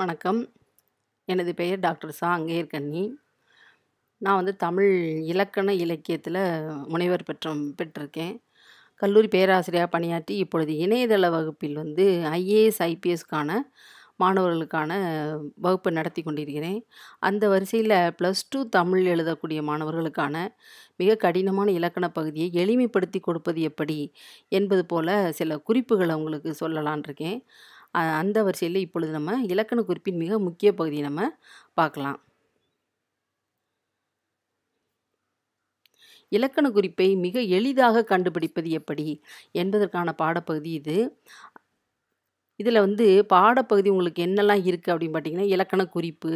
வணக்கம் எனது பெயர் டாக்டர் சா அங்கேர்கன்னி நான் வந்து தமிழ் இலக்கண இலக்கியத்தில் முனைவர் பெற்றம் பெற்றிருக்கேன் கல்லூரி பேராசிரியராக பணியாற்றி இப்பொழுது இணையதள வகுப்பில் வந்து ஐஏஎஸ் ஐபிஎஸ்க்கான மாணவர்களுக்கான வகுப்பு நடத்தி கொண்டிருக்கிறேன் அந்த வரிசையில் ப்ளஸ் டூ தமிழ் எழுதக்கூடிய மாணவர்களுக்கான மிக கடினமான இலக்கண பகுதியை எளிமைப்படுத்தி கொடுப்பது எப்படி என்பது போல் சில குறிப்புகளை உங்களுக்கு சொல்லலான் இருக்கேன் அந்த வரிசையில் இப்பொழுது நம்ம இலக்கண குறிப்பின் மிக முக்கிய பகுதியை நம்ம பார்க்கலாம் இலக்கண குறிப்பை மிக எளிதாக கண்டுபிடிப்பது எப்படி என்பதற்கான பாடப்பகுதி இது இதில் வந்து பாடப்பகுதி உங்களுக்கு என்னெல்லாம் இருக்குது அப்படின்னு பார்த்தீங்கன்னா இலக்கண குறிப்பு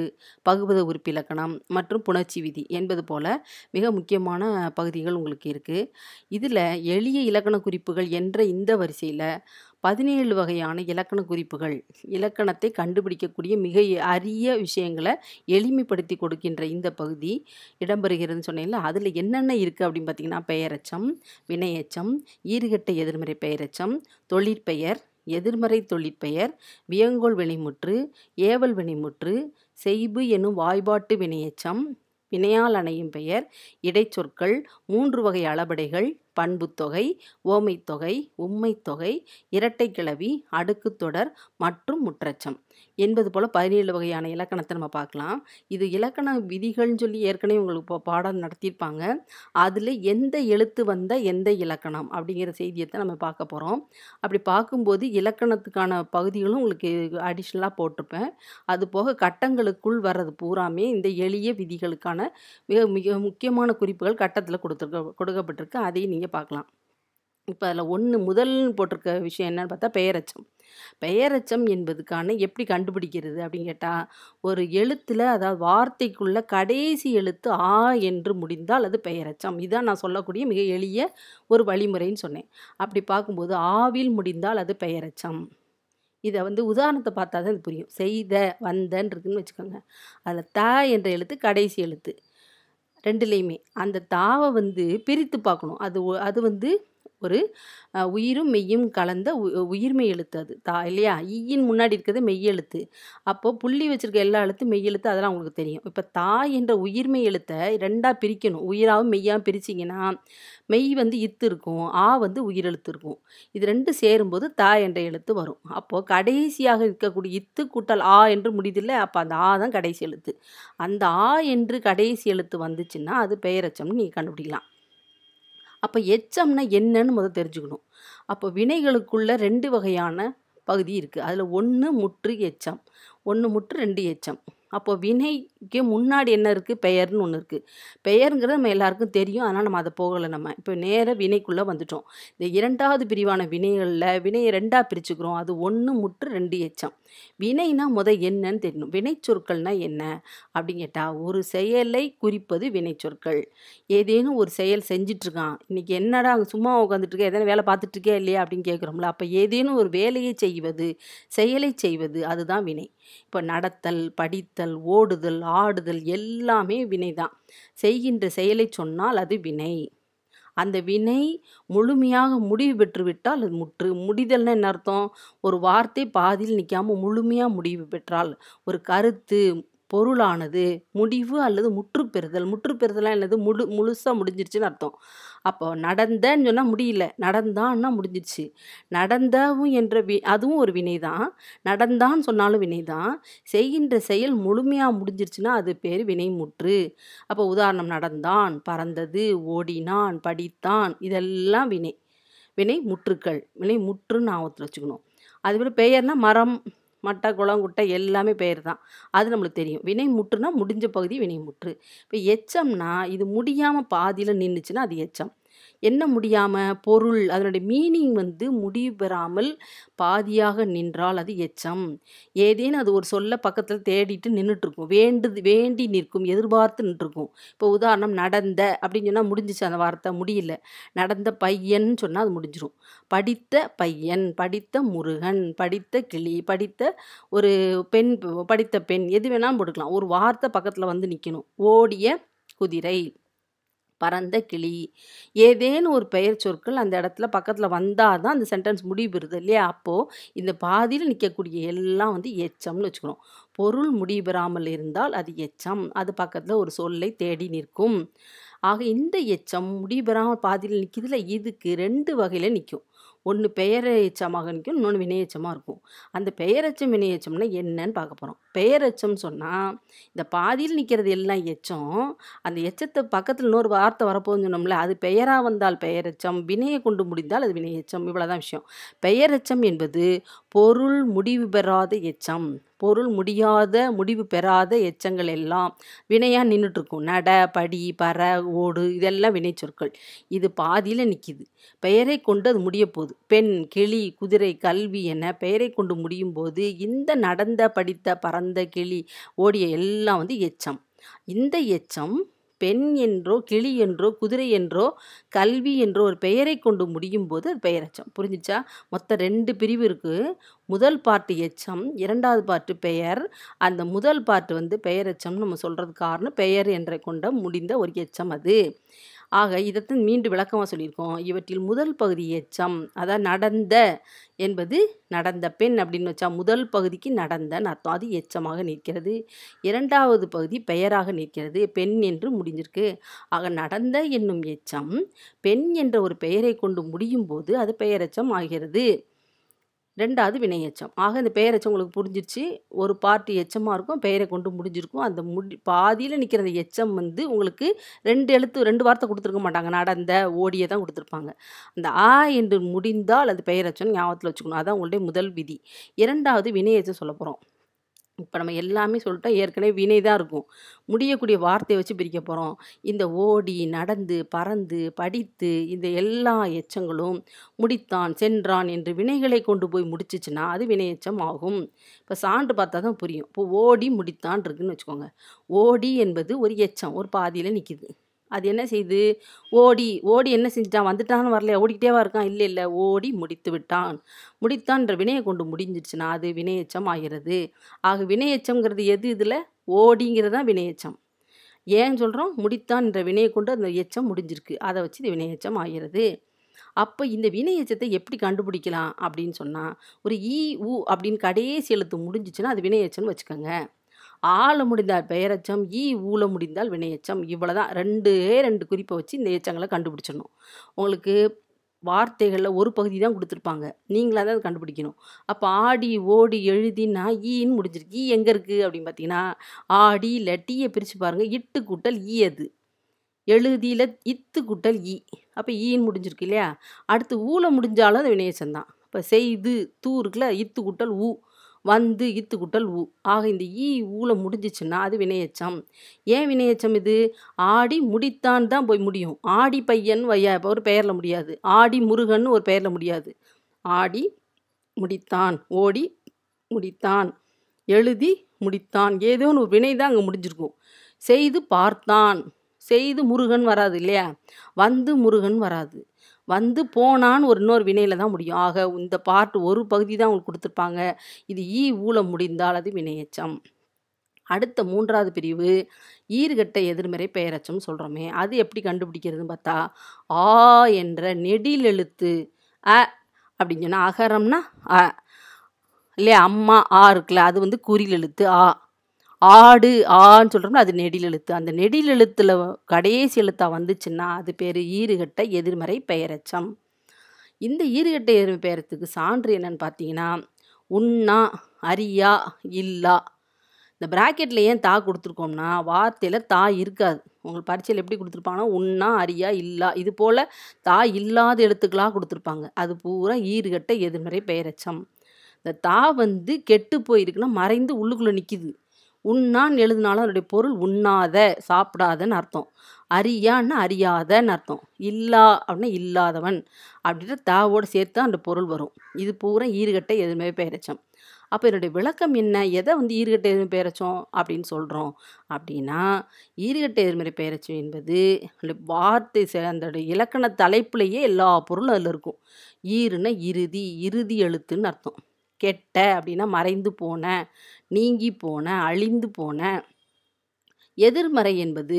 பகுபத உறுப்பு இலக்கணம் மற்றும் புணர்ச்சி விதி என்பது போல் மிக முக்கியமான பகுதிகள் உங்களுக்கு இருக்குது இதில் எளிய இலக்கண குறிப்புகள் என்ற இந்த வரிசையில் பதினேழு வகையான இலக்கண குறிப்புகள் இலக்கணத்தை கண்டுபிடிக்கக்கூடிய மிக அரிய விஷயங்களை எளிமைப்படுத்தி கொடுக்கின்ற இந்த பகுதி இடம்பெறுகிறதுன்னு சொன்னேன்ல அதில் என்னென்ன இருக்குது அப்படின்னு பார்த்தீங்கன்னா பெயரச்சம் வினையச்சம் ஈறுகட்ட எதிர்மறை பெயரச்சம் தொழிற்பெயர் எதிர்மறை தொழிற்பெயர் வியங்கோல் வினைமுற்று ஏவல் வினைமுற்று செய்பு எனும் வாய்பாட்டு வினையச்சம் வினையால் அணையும் பெயர் இடைச்சொற்கள் மூன்று வகை அளபடைகள் பண்புத்தொகை ஓமைத்தொகை உம்மைத்தொகை இரட்டை கிளவி அடுக்குத்தொடர் மற்றும் முற்றச்சம் என்பது போல் பதினேழு வகையான இலக்கணத்தை நம்ம பார்க்கலாம் இது இலக்கண விதிகள்னு சொல்லி ஏற்கனவே உங்களுக்கு இப்போ பாடம் நடத்தியிருப்பாங்க அதில் எந்த எழுத்து வந்த எந்த இலக்கணம் அப்படிங்கிற செய்தியை தான் நம்ம பார்க்க போகிறோம் அப்படி பார்க்கும்போது இலக்கணத்துக்கான பகுதிகளும் உங்களுக்கு அடிஷ்னலாக போட்டிருப்பேன் அது போக கட்டங்களுக்குள் வர்றது பூராமே இந்த எளிய விதிகளுக்கான மிக மிக முக்கியமான குறிப்புகள் கட்டத்தில் கொடுத்துருக்க கொடுக்கப்பட்டிருக்கு அதையும் நீங்கள் நீங்கள் பார்க்கலாம் இப்போ அதில் ஒன்று முதல் போட்டிருக்க விஷயம் என்னன்னு பார்த்தா பெயரச்சம் பெயரச்சம் என்பதுக்கான எப்படி கண்டுபிடிக்கிறது அப்படின்னு கேட்டால் ஒரு எழுத்தில் அதாவது வார்த்தைக்குள்ள கடைசி எழுத்து ஆ என்று முடிந்தால் அது பெயரச்சம் இதான் நான் சொல்லக்கூடிய மிக எளிய ஒரு வழிமுறைன்னு சொன்னேன் அப்படி பார்க்கும்போது ஆவில் முடிந்தால் அது பெயரச்சம் இதை வந்து உதாரணத்தை பார்த்தா தான் இது புரியும் செய்த வந்தன்றதுன்னு வச்சுக்கோங்க அதில் த என்ற எழுத்து கடைசி எழுத்து ரெண்டுலேயுமே அந்த தாவை வந்து பிரித்து பார்க்கணும் அது அது வந்து ஒரு உயிரும் மெய்யும் கலந்த உ உயிர்மெய் எழுத்து அது தா இல்லையா ஈயின் முன்னாடி இருக்கிறது மெய் எழுத்து அப்போது புள்ளி வச்சுருக்க எல்லா எழுத்து மெய் எழுத்து அதெல்லாம் உங்களுக்கு தெரியும் இப்போ தா என்ற உயிர்மை எழுத்தை ரெண்டாக பிரிக்கணும் உயிராகவும் மெய்யாகவும் பிரிச்சிங்கன்னா மெய் வந்து இத்து இருக்கும் ஆ வந்து உயிரெழுத்து இருக்கும் இது ரெண்டு சேரும்போது தா என்ற எழுத்து வரும் அப்போது கடைசியாக இருக்கக்கூடிய இத்து கூட்டல் ஆ என்று முடிதில்லை அப்போ அந்த ஆ தான் கடைசி எழுத்து அந்த ஆ என்று கடைசி எழுத்து வந்துச்சுன்னா அது பெயரச்சம்னு நீங்கள் கண்டுபிடிக்கலாம் அப்போ எச்சம்னா என்னன்னு முதல் தெரிஞ்சுக்கணும் அப்போ வினைகளுக்குள்ள ரெண்டு வகையான பகுதி இருக்குது அதில் ஒன்று முற்று எச்சம் ஒன்று முற்று ரெண்டு எச்சம் அப்போ வினைக்கு முன்னாடி என்ன இருக்குது பெயர்னு ஒன்று இருக்குது பெயருங்கிறது நம்ம எல்லாருக்கும் தெரியும் ஆனால் நம்ம அதை போகலை நம்ம இப்போ நேராக வினைக்குள்ளே வந்துட்டோம் இந்த இரண்டாவது பிரிவான வினைகளில் வினையை ரெண்டாக பிரிச்சுக்கிறோம் அது ஒன்று முற்று ரெண்டு எச்சம் வினைனா முத என்னன்னு தெரியணும் வினை சொற்கள்னால் என்ன அப்படின்னு கேட்டால் ஒரு செயலை குறிப்பது வினை சொற்கள் ஏதேனும் ஒரு செயல் செஞ்சிட்ருக்கான் இன்றைக்கி என்னடா அங்கே சும்மா உட்காந்துட்ருக்கே எதனா வேலை பார்த்துட்ருக்கே இல்லையா அப்படின்னு கேட்குறோம்ல அப்போ ஏதேனும் ஒரு வேலையை செய்வது செயலை செய்வது அதுதான் வினை இப்போ நடத்தல் படித்தல் ஓடுதல் ஆடுதல் எல்லாமே வினை தான் செய்கின்ற செயலை சொன்னால் அது வினை அந்த வினை முழுமையாக முடிவு பெற்றுவிட்டால் அது முற்று முடிதல்னால் என்ன அர்த்தம் ஒரு வார்த்தை பாதியில் நிற்காமல் முழுமையாக முடிவு பெற்றால் ஒரு கருத்து பொருளானது முடிவு அல்லது முற்றுப்பெறுதல் முற்றுப்பெறுதலாக என்னது முழு முழுசாக முடிஞ்சிருச்சுன்னு அர்த்தம் அப்போ நடந்தேன்னு சொன்னால் முடியல நடந்தான்னா முடிஞ்சிச்சு நடந்தவும் என்ற வி அதுவும் ஒரு வினை தான் நடந்தான்னு சொன்னாலும் வினை தான் செய்கின்ற செயல் முழுமையாக முடிஞ்சிருச்சுன்னா அது பேர் வினை முற்று அப்போ உதாரணம் நடந்தான் பறந்தது ஓடினான் படித்தான் இதெல்லாம் வினை வினை முற்றுக்கள் வினை முற்றுன்னு ஞாபகத்தில் வச்சுக்கணும் அதுபோல் பெயர்னா மரம் மட்டை குளம் குட்டை எல்லாமே பெயர் தான் அது நம்மளுக்கு தெரியும் வினை முற்றுனா முடிஞ்ச பகுதி வினை முற்று இப்போ எச்சம்னா இது முடியாமல் பாதியில் நின்றுச்சுன்னா அது எச்சம் என்ன முடியாமல் பொருள் அதனுடைய மீனிங் வந்து முடிவு பெறாமல் பாதியாக நின்றால் அது எச்சம் ஏதேனும் அது ஒரு சொல்ல பக்கத்தில் தேடிட்டு நின்றுட்டுருக்கும் வேண்டுது வேண்டி நிற்கும் எதிர்பார்த்து நின்றுருக்கும் இப்போ உதாரணம் நடந்த அப்படின்னு சொன்னால் முடிஞ்சிச்சு அந்த வார்த்தை முடியல நடந்த பையன் சொன்னால் அது முடிஞ்சிடும் படித்த பையன் படித்த முருகன் படித்த கிளி படித்த ஒரு பெண் படித்த பெண் எது வேணாலும் போட்டுக்கலாம் ஒரு வார்த்தை பக்கத்தில் வந்து நிற்கணும் ஓடிய குதிரை பறந்த கிளி ஏதேன்னு ஒரு பெயர் சொற்கள் அந்த இடத்துல பக்கத்தில் வந்தால் தான் அந்த சென்டென்ஸ் முடிவு பெறுது இல்லையா அப்போது இந்த பாதியில் நிற்கக்கூடிய எல்லாம் வந்து எச்சம்னு வச்சுக்கணும் பொருள் முடிவு பெறாமல் இருந்தால் அது எச்சம் அது பக்கத்தில் ஒரு சொல்லை தேடி நிற்கும் ஆக இந்த எச்சம் முடிவு பெறாமல் பாதியில் நிற்கிறதுல இதுக்கு ரெண்டு வகையில் நிற்கும் ஒன்று பெயர் எச்சமாக நிற்கும் இன்னொன்று வினையச்சமாக இருக்கும் அந்த பெயரச்சம் வினையச்சம்னா என்னன்னு பார்க்க போகிறோம் பெயர் எச்சம் சொன்னால் இந்த பாதியில் நிற்கிறது எல்லாம் எச்சம் அந்த எச்சத்தை பக்கத்தில் இன்னொரு வார்த்தை வரப்போகுதுன்னு சொன்னோம்ல அது பெயராக வந்தால் பெயர் எச்சம் வினையை கொண்டு முடிந்தால் அது வினை எச்சம் இவ்வளோதான் விஷயம் பெயர் எச்சம் என்பது பொருள் முடிவு பெறாத எச்சம் பொருள் முடியாத முடிவு பெறாத எச்சங்கள் எல்லாம் வினையாக நின்றுட்டுருக்கும் நட படி பற ஓடு இதெல்லாம் வினை சொற்கள் இது பாதியில் நிற்கிது பெயரை கொண்டு அது முடிய போகுது பெண் கிளி குதிரை கல்வி என பெயரை கொண்டு முடியும் போது இந்த நடந்த படித்த பறந்த பந்த கிளி ஓடிய எல்லாம் வந்து எச்சம் இந்த எச்சம் பெண் என்றோ கிளி என்றோ குதிரை என்றோ கல்வி என்றோ ஒரு பெயரை கொண்டு முடியும் போது அது பெயரச்சம் புரிஞ்சிச்சா மொத்தம் ரெண்டு பிரிவு இருக்குது முதல் பாட்டு எச்சம் இரண்டாவது பாட்டு பெயர் அந்த முதல் பாட்டு வந்து பெயரச்சம்னு நம்ம சொல்கிறது காரணம் பெயர் என்ற கொண்ட முடிந்த ஒரு எச்சம் அது ஆக இதைத்தான் மீண்டும் விளக்கமாக சொல்லியிருக்கோம் இவற்றில் முதல் பகுதி எச்சம் அதாவது நடந்த என்பது நடந்த பெண் அப்படின்னு வச்சா முதல் பகுதிக்கு நடந்த அர்த்தம் அது எச்சமாக நிற்கிறது இரண்டாவது பகுதி பெயராக நிற்கிறது பெண் என்று முடிஞ்சிருக்கு ஆக நடந்த என்னும் எச்சம் பெண் என்ற ஒரு பெயரை கொண்டு முடியும் போது அது பெயரெச்சம் ஆகிறது ரெண்டாவது வினை எச்சம் ஆக இந்த எச்சம் உங்களுக்கு புரிஞ்சிருச்சு ஒரு பார்ட்டி எச்சமாக இருக்கும் பெயரை கொண்டு முடிஞ்சிருக்கும் அந்த முடி பாதியில் நிற்கிற அந்த எச்சம் வந்து உங்களுக்கு ரெண்டு எழுத்து ரெண்டு வார்த்தை கொடுத்துருக்க மாட்டாங்க நடந்த ஓடியை தான் கொடுத்துருப்பாங்க அந்த ஆ என்று முடிந்தால் அது எச்சம் ஞாபகத்தில் வச்சுக்கணும் அதான் உங்களுடைய முதல் விதி இரண்டாவது வினை எச்சம் சொல்ல போகிறோம் இப்போ நம்ம எல்லாமே சொல்லிட்டா ஏற்கனவே வினை தான் இருக்கும் முடியக்கூடிய வார்த்தையை வச்சு பிரிக்க போகிறோம் இந்த ஓடி நடந்து பறந்து படித்து இந்த எல்லா எச்சங்களும் முடித்தான் சென்றான் என்று வினைகளை கொண்டு போய் முடிச்சிச்சுன்னா அது எச்சம் ஆகும் இப்போ சான்று பார்த்தா தான் புரியும் இப்போ ஓடி முடித்தான் இருக்குன்னு வச்சுக்கோங்க ஓடி என்பது ஒரு எச்சம் ஒரு பாதியில் நிற்கிது அது என்ன செய்து ஓடி ஓடி என்ன செஞ்சிட்டான் வந்துட்டான்னு வரல ஓடிக்கிட்டேவா இருக்கான் இல்லை இல்லை ஓடி முடித்து விட்டான் முடித்தான்ற வினையை கொண்டு முடிஞ்சிடுச்சுன்னா அது வினையச்சம் ஆகிறது ஆக வினையச்சம்ங்கிறது எது இதில் ஓடிங்கிறது தான் வினையச்சம் ஏன் சொல்கிறோம் முடித்தான்ற வினையை கொண்டு அந்த எச்சம் முடிஞ்சிருக்கு அதை வச்சு இது வினையச்சம் ஆகிறது அப்போ இந்த வினையச்சத்தை எப்படி கண்டுபிடிக்கலாம் அப்படின்னு சொன்னால் ஒரு இ உ அப்படின்னு கடைசி எழுத்து முடிஞ்சிச்சுன்னா அது வினையச்சம்னு வச்சுக்கோங்க ஆள முடிந்தால் பெயரச்சம் ஈ ஊழ முடிந்தால் வினையச்சம் இவ்வளோதான் ரெண்டே ரெண்டு குறிப்பை வச்சு இந்த எச்சங்களை கண்டுபிடிச்சிடணும் உங்களுக்கு வார்த்தைகளில் ஒரு பகுதி தான் கொடுத்துருப்பாங்க நீங்களாக தான் அதை கண்டுபிடிக்கணும் அப்போ ஆடி ஓடி எழுதினா ஈன்னு முடிஞ்சிருக்கு ஈ எங்கே இருக்குது அப்படின்னு பார்த்தீங்கன்னா ஆடி இல்லை டீயை பிரித்து பாருங்கள் இட்டு கூட்டல் ஈ அது எழுதியில் இத்து கூட்டல் ஈ அப்போ ஈன்னு முடிஞ்சிருக்கு இல்லையா அடுத்து ஊழ முடிஞ்சாலும் அது வினையச்சந்தான் இப்போ செய்து தூ இருக்குல்ல இத்து கூட்டல் ஊ வந்து இத்து குட்டல் ஊ ஆக இந்த ஈ ஊல முடிஞ்சிச்சுன்னா அது வினையச்சம் ஏன் வினையச்சம் இது ஆடி முடித்தான் தான் போய் முடியும் ஆடி பையன் வையா ஒரு பெயரில் முடியாது ஆடி முருகன் ஒரு பெயரில் முடியாது ஆடி முடித்தான் ஓடி முடித்தான் எழுதி முடித்தான் ஏதோ ஒரு வினை தான் அங்கே முடிஞ்சிருக்கும் செய்து பார்த்தான் செய்து முருகன் வராது இல்லையா வந்து முருகன் வராது வந்து போனான்னு ஒரு இன்னொரு வினையில் தான் முடியும் ஆக இந்த பார்ட் ஒரு பகுதி தான் உங்களுக்கு கொடுத்துருப்பாங்க இது ஈ ஊழ முடிந்தால் அது வினையச்சம் அடுத்த மூன்றாவது பிரிவு ஈர்கட்ட எதிர்மறை பெயரச்சம் சொல்கிறோமே அது எப்படி கண்டுபிடிக்கிறதுன்னு பார்த்தா ஆ என்ற நெடில் எழுத்து அ அப்படின்னு சொன்னால் அகரம்னா அ இல்லையா அம்மா ஆ இருக்குல்ல அது வந்து குறில் எழுத்து ஆ ஆடு ஆன்னு சொல்கிறோம்னா அது நெடில் எழுத்து அந்த நெடில் எழுத்தில் கடைசி எழுத்தாக வந்துச்சுன்னா அது பேர் ஈறுகட்ட எதிர்மறை பெயரச்சம் இந்த ஈறுகட்ட எதிர்மறை பெயரத்துக்கு சான்று என்னன்னு பார்த்தீங்கன்னா உண்ணா அரியா இல்லா இந்த ப்ராக்கெட்டில் ஏன் தா கொடுத்துருக்கோம்னா வார்த்தையில் தா இருக்காது உங்களுக்கு பரீட்சையில் எப்படி கொடுத்துருப்பாங்கன்னா உண்ணா அரியா இல்லா இது போல் தா இல்லாத எழுத்துக்களாக கொடுத்துருப்பாங்க அது பூரா ஈறுகட்ட எதிர்மறை பெயரச்சம் இந்த தா வந்து கெட்டு போயிருக்குன்னா மறைந்து உள்ளுக்குள்ளே நிற்கிது உண்ணான்னு எழுதினாலும் அதனுடைய பொருள் உண்ணாத சாப்பிடாதன்னு அர்த்தம் அறியான்னு அறியாதன்னு அர்த்தம் இல்லா அப்படின்னா இல்லாதவன் அப்படின்ற தாவோடு சேர்த்து அந்த பொருள் வரும் இது பூரா ஈறுகட்டை எதுவுமே பெயரச்சம் அப்போ என்னுடைய விளக்கம் என்ன எதை வந்து ஈறுகட்டை எதுவுமே பெயரச்சோம் அப்படின்னு சொல்கிறோம் அப்படின்னா ஈறுகட்டை எதிர்மறை பெயரச்சம் என்பது அந்த வார்த்தை அந்த இலக்கண தலைப்புலேயே எல்லா பொருளும் அதில் இருக்கும் ஈறுனா இறுதி இறுதி எழுத்துன்னு அர்த்தம் கெட்ட அப்படின்னா மறைந்து போன நீங்கி போன அழிந்து போன எதிர்மறை என்பது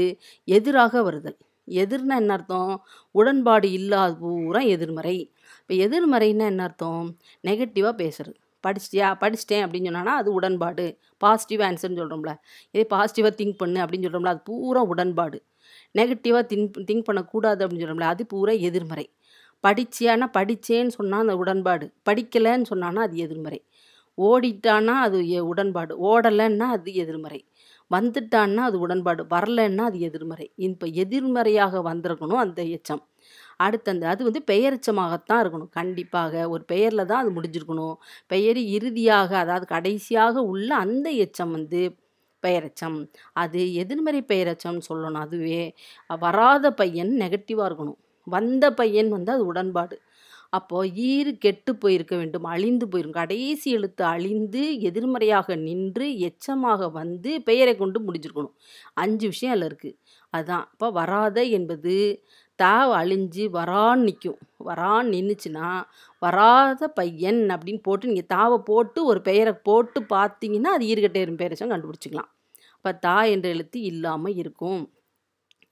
எதிராக வருதல் எதிர்னா என்ன அர்த்தம் உடன்பாடு இல்லாத பூரா எதிர்மறை இப்போ எதிர்மறைன்னா என்ன அர்த்தம் நெகட்டிவாக பேசுகிறது படிச்சிட்டியா படிச்சிட்டேன் அப்படின்னு சொன்னால் அது உடன்பாடு பாசிட்டிவ் ஆன்சர்னு சொல்கிறோம்ல இதே பாசிட்டிவாக திங்க் பண்ணு அப்படின்னு சொல்கிறோம்ல அது பூரா உடன்பாடு நெகட்டிவாக திங்க் திங்க் பண்ணக்கூடாது அப்படின்னு சொல்கிறோம்ல அது பூரா எதிர்மறை படிச்சியானா படித்தேன்னு சொன்னால் அந்த உடன்பாடு படிக்கலைன்னு சொன்னான்னா அது எதிர்மறை ஓடிட்டான்னா அது உடன்பாடு ஓடலைன்னா அது எதிர்மறை வந்துட்டான்னா அது உடன்பாடு வரலன்னா அது எதிர்மறை இப்போ எதிர்மறையாக வந்திருக்கணும் அந்த எச்சம் அடுத்த அந்த அது வந்து பெயரெச்சமாகத்தான் இருக்கணும் கண்டிப்பாக ஒரு பெயரில் தான் அது முடிஞ்சிருக்கணும் பெயர் இறுதியாக அதாவது கடைசியாக உள்ள அந்த எச்சம் வந்து பெயரச்சம் அது எதிர்மறை பெயரச்சம்னு சொல்லணும் அதுவே வராத பையன் நெகட்டிவாக இருக்கணும் வந்த பையன் வந்து அது உடன்பாடு அப்போது ஈர் கெட்டு போயிருக்க வேண்டும் அழிந்து போயிரும் கடைசி எழுத்து அழிந்து எதிர்மறையாக நின்று எச்சமாக வந்து பெயரை கொண்டு முடிஞ்சிருக்கணும் அஞ்சு விஷயம் அதில் இருக்குது அதுதான் இப்போ வராத என்பது தா அழிஞ்சு வரான்னு நிற்கும் வரான்னு நின்றுச்சுன்னா வராத பையன் அப்படின்னு போட்டு நீங்கள் தாவை போட்டு ஒரு பெயரை போட்டு பார்த்தீங்கன்னா அது ஈர்கட்டேரும் பேரச்சும் கண்டுபிடிச்சிக்கலாம் இப்போ தா என்ற எழுத்து இல்லாமல் இருக்கும்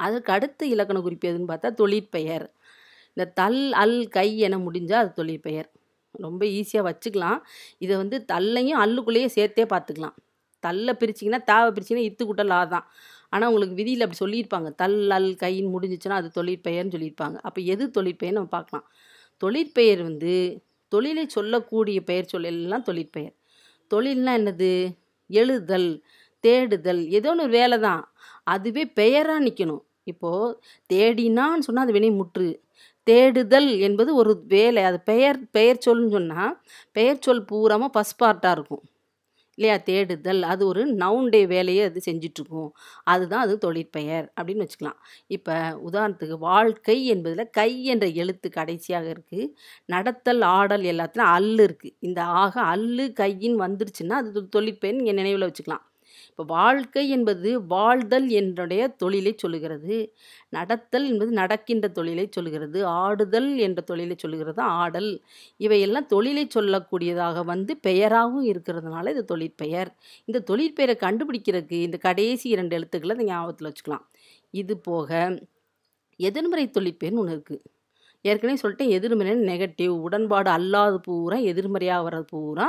அதுக்கு அடுத்து இலக்கண குறிப்பு எதுன்னு பார்த்தா தொழிற்பெயர் இந்த தல் அல் கை என முடிஞ்சால் அது தொழிற்பெயர் ரொம்ப ஈஸியாக வச்சுக்கலாம் இதை வந்து தல்லையும் அல்லுக்குள்ளேயே சேர்த்தே பார்த்துக்கலாம் தல்லை பிரிச்சிங்கன்னா தாவை பிரிச்சிங்கன்னா இத்துக்குட்டல் ஆதான் ஆனால் உங்களுக்கு விதியில் அப்படி சொல்லியிருப்பாங்க தல் அல் கைன்னு முடிஞ்சிச்சுன்னா அது தொழிற்பெயர்னு சொல்லியிருப்பாங்க அப்போ எது தொழிற்பெயர் நம்ம பார்க்கலாம் தொழிற்பெயர் வந்து தொழிலை சொல்லக்கூடிய பெயர் சொல்லலாம் தொழிற்பெயர் தொழில்னால் என்னது எழுதல் தேடுதல் ஏதோ ஒன்று வேலை தான் அதுவே பெயராக நிற்கணும் இப்போது தேடினான்னு சொன்னால் அது வெளியே முற்று தேடுதல் என்பது ஒரு வேலை அது பெயர் பெயர் சொல்லுன்னு சொன்னால் பெயர் சொல் பூராமல் ஃபஸ்ட் பார்ட்டாக இருக்கும் இல்லையா தேடுதல் அது ஒரு நவுண்டே வேலையை அது செஞ்சிட்ருக்கும் அதுதான் அது தொழிற்பெயர் அப்படின்னு வச்சுக்கலாம் இப்போ உதாரணத்துக்கு வாழ்க்கை என்பதில் கை என்ற எழுத்து கடைசியாக இருக்குது நடத்தல் ஆடல் எல்லாத்துலையும் அல் இருக்குது இந்த ஆக அல் கையின் வந்துருச்சுன்னா அது தொழிற்பெயர் என் நினைவில் வச்சுக்கலாம் இப்போ வாழ்க்கை என்பது வாழ்தல் என்னுடைய தொழிலை சொல்லுகிறது நடத்தல் என்பது நடக்கின்ற தொழிலை சொல்லுகிறது ஆடுதல் என்ற தொழிலை சொல்லுகிறது ஆடல் இவையெல்லாம் தொழிலை சொல்லக்கூடியதாக வந்து பெயராகவும் இருக்கிறதுனால இது தொழிற்பெயர் இந்த தொழிற்பெயரை கண்டுபிடிக்கிறதுக்கு இந்த கடைசி இரண்டு எழுத்துக்களை ஞாபகத்தில் வச்சுக்கலாம் இது போக எதிர்மறை தொழிற்பெயர்னு ஒன்று இருக்குது ஏற்கனவே சொல்லிட்டு எதிர்மறை நெகட்டிவ் உடன்பாடு அல்லாத பூரா எதிர்மறையாக வர்றது பூரா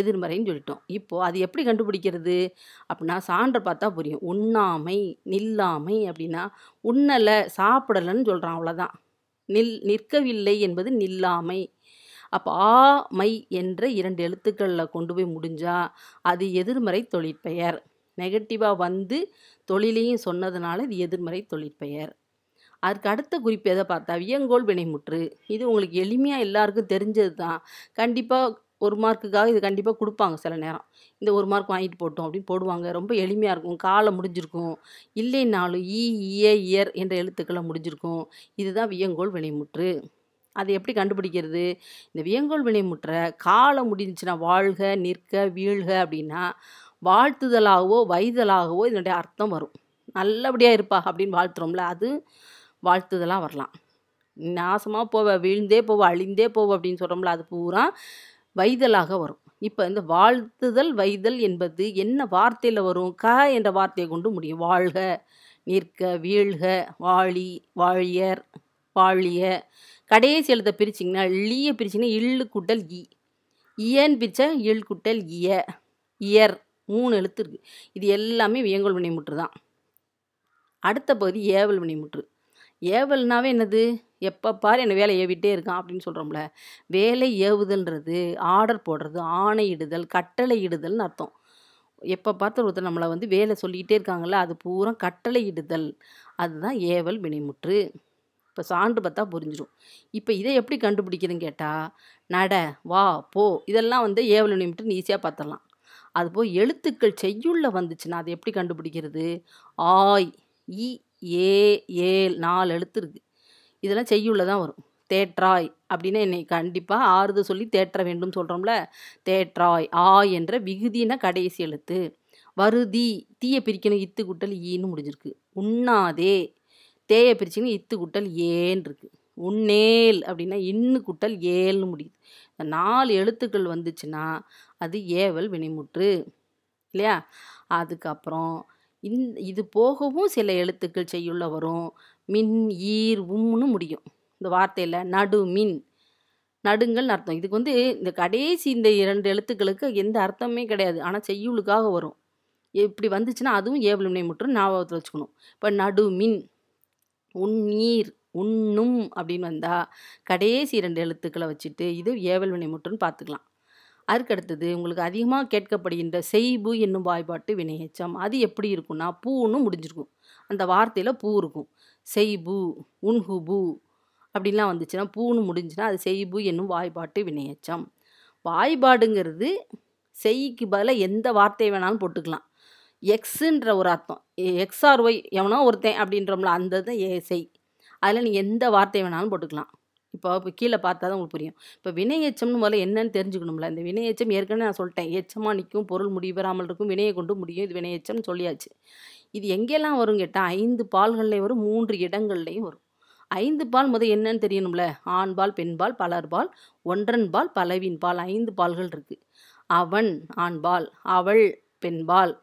எதிர்மறைன்னு சொல்லிட்டோம் இப்போது அது எப்படி கண்டுபிடிக்கிறது அப்படின்னா சான்றை பார்த்தா புரியும் உண்ணாமை நில்லாமை அப்படின்னா உண்ணலை சாப்பிடலைன்னு சொல்கிறான் அவ்வளோதான் நில் நிற்கவில்லை என்பது நில்லாமை அப்போ ஆ மை என்ற இரண்டு எழுத்துக்களில் கொண்டு போய் முடிஞ்சால் அது எதிர்மறை தொழிற்பெயர் நெகட்டிவாக வந்து தொழிலையும் சொன்னதுனால இது எதிர்மறை தொழிற்பெயர் அதுக்கு அடுத்த குறிப்பு எதை பார்த்தா வியங்கோல் வினைமுற்று இது உங்களுக்கு எளிமையாக எல்லாருக்கும் தெரிஞ்சது தான் கண்டிப்பாக ஒரு மார்க்குக்காக இது கண்டிப்பாக கொடுப்பாங்க சில நேரம் இந்த ஒரு மார்க் வாங்கிட்டு போட்டோம் அப்படின்னு போடுவாங்க ரொம்ப எளிமையாக இருக்கும் காலை முடிஞ்சிருக்கும் இல்லைனாலும் ஈ இயர் என்ற எழுத்துக்களை முடிஞ்சிருக்கும் இதுதான் வியங்கோல் வினைமுற்று அதை எப்படி கண்டுபிடிக்கிறது இந்த வியங்கோல் வினைமுற்றை காலம் முடிஞ்சுன்னா வாழ்க நிற்க வீழ்க அப்படின்னா வாழ்த்துதலாகவோ வைதலாகவோ இதனுடைய அர்த்தம் வரும் நல்லபடியாக இருப்பா அப்படின்னு வாழ்த்துறோம்ல அது வாழ்த்துதெல்லாம் வரலாம் நாசமாக போவ விழுந்தே போவ அழிந்தே போவ அப்படின்னு சொல்கிறோம்ல அது பூரா வைதலாக வரும் இப்போ இந்த வாழ்த்துதல் வைதல் என்பது என்ன வார்த்தையில் வரும் க என்ற வார்த்தையை கொண்டு முடியும் வாழ்க நிற்க வீழ்க வாழி வாழியர் வாழிய கடைசி எழுத பிரிச்சிங்கன்னா லிய பிரிச்சிங்கன்னா இள்ளு குட்டல் இ இயன்னு பிரித்தா இல் குட்டல் இய இயர் மூணு எழுத்து இருக்குது இது எல்லாமே வினை வினைமுற்று தான் அடுத்த பகுதி ஏவல் வினைமுற்று ஏவல்னாவே என்னது எப்போ பாரு என்னை வேலை ஏவிட்டே இருக்கான் அப்படின்னு சொல்கிறோம்ல வேலை ஏவுதல்ன்றது ஆர்டர் போடுறது ஆணையிடுதல் கட்டளை இடுதல்னு அர்த்தம் எப்போ பார்த்து ஒருத்தர் நம்மளை வந்து வேலை சொல்லிக்கிட்டே இருக்காங்களே அது பூரா கட்டளை இடுதல் அதுதான் ஏவல் வினைமுற்று இப்போ சான்று பார்த்தா புரிஞ்சிடும் இப்போ இதை எப்படி கண்டுபிடிக்கிறதுன்னு கேட்டால் நட வா போ இதெல்லாம் வந்து ஏவல் வினைமுற்று ஈஸியாக பார்த்துடலாம் அதுபோல் எழுத்துக்கள் செய்யுள்ள வந்துச்சுன்னா அதை எப்படி கண்டுபிடிக்கிறது ஆய் ஈ ஏ ஏல் நாலு எழுத்து இருக்குது இதெல்லாம் செய்யுள்ள தான் வரும் தேற்றாய் அப்படின்னா என்னை கண்டிப்பாக ஆறுது சொல்லி தேற்ற வேண்டும் சொல்கிறோம்ல தேற்றாய் ஆ என்ற விகுதினா கடைசி எழுத்து வருதி தீயை பிரிக்கணும் இத்து குட்டல் ஈன்னு முடிஞ்சிருக்கு உண்ணாதே தேயை பிரிச்சிங்கன்னா இத்து குட்டல் ஏன்னு இருக்கு உன்னேல் அப்படின்னா இன்னு குட்டல் ஏல்னு முடியுது இந்த நாலு எழுத்துக்கள் வந்துச்சுன்னா அது ஏவல் வினைமுற்று இல்லையா அதுக்கப்புறம் இந் இது போகவும் சில எழுத்துக்கள் செய்யுள்ள வரும் மின் ஈர் உம்னு முடியும் இந்த வார்த்தையில் நடு மின் நடுங்கள் அர்த்தம் இதுக்கு வந்து இந்த கடைசி இந்த இரண்டு எழுத்துக்களுக்கு எந்த அர்த்தமே கிடையாது ஆனால் செய்யுளுக்காக வரும் இப்படி வந்துச்சுன்னா அதுவும் ஏவலுமினை மற்றும் ஞாபகத்தில் வச்சுக்கணும் இப்போ நடு மின் உன் நீர் உண்ணும் அப்படின்னு வந்தால் கடைசி இரண்டு எழுத்துக்களை வச்சுட்டு இது ஏவல் வினை முற்றுன்னு பார்த்துக்கலாம் அதுக்கடுத்தது உங்களுக்கு அதிகமாக கேட்கப்படுகின்ற செய்பு என்னும் வாய்ப்பாட்டு வினையச்சம் அது எப்படி இருக்கும்னா பூன்னு முடிஞ்சிருக்கும் அந்த வார்த்தையில் பூ இருக்கும் செய்பு உன்ஹு பூ அப்படின்லாம் வந்துச்சுன்னா பூன்னு முடிஞ்சுன்னா அது செய்பு என்னும் வாய்ப்பாட்டு வினையச்சம் வாய்ப்பாடுங்கிறது செய்க்கு பதிலாக எந்த வார்த்தையை வேணாலும் போட்டுக்கலாம் எக்ஸுன்ற ஒரு அர்த்தம் எக்ஸ் ஆர் ஒய் எவனோ ஒருத்தன் அப்படின்றோம்ல அந்த தான் ஏ செய் அதில் நீங்கள் எந்த வார்த்தை வேணாலும் போட்டுக்கலாம் இப்போ இப்போ கீழே பார்த்தா தான் உங்களுக்கு புரியும் இப்போ வினை எச்சம்னு முதல்ல என்னன்னு தெரிஞ்சுக்கணும்ல இந்த வினை எச்சம் ஏற்கனவே நான் சொல்லிட்டேன் எச்சமாக நிற்கும் பொருள் பெறாமல் இருக்கும் வினையை கொண்டு முடியும் இது வினை எச்சம்னு சொல்லியாச்சு இது எங்கெல்லாம் வரும் கேட்டால் ஐந்து பால்கள்லேயும் வரும் மூன்று இடங்கள்லேயும் வரும் ஐந்து பால் முதல் என்னன்னு தெரியணும்ல ஆண்பால் பெண்பால் பலர்பால் ஒன்றன்பால் பலவின் பால் ஐந்து பால்கள் இருக்குது அவன் ஆண்பால் அவள் பெண்பால்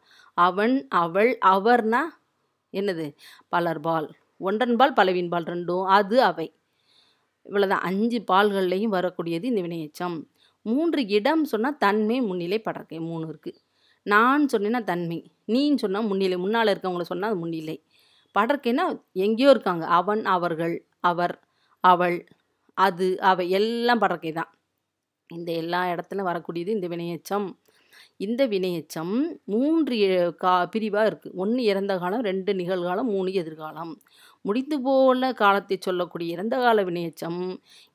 அவன் அவள் அவர்னா என்னது பலர்பால் ஒன்றன்பால் பலவின்பால் ரெண்டும் அது அவை இவ்வளோதான் அஞ்சு பால்கள்லையும் வரக்கூடியது இந்த வினையச்சம் மூன்று இடம் சொன்னால் தன்மை முன்னிலை படற்கை மூணு இருக்குது நான் சொன்னேன்னா தன்மை நீன்னு சொன்னால் முன்னிலை முன்னால் இருக்கவங்கள சொன்னால் அது முன்னிலை படற்கைன்னா எங்கேயோ இருக்காங்க அவன் அவர்கள் அவர் அவள் அது அவை எல்லாம் படற்கை தான் இந்த எல்லா இடத்துல வரக்கூடியது இந்த வினையச்சம் இந்த வினையச்சம் மூன்று கா பிரிவாக இருக்குது ஒன்று இறந்த காலம் ரெண்டு நிகழ்காலம் மூணு எதிர்காலம் முடிந்து போல காலத்தை சொல்லக்கூடிய இறந்த கால வினையச்சம்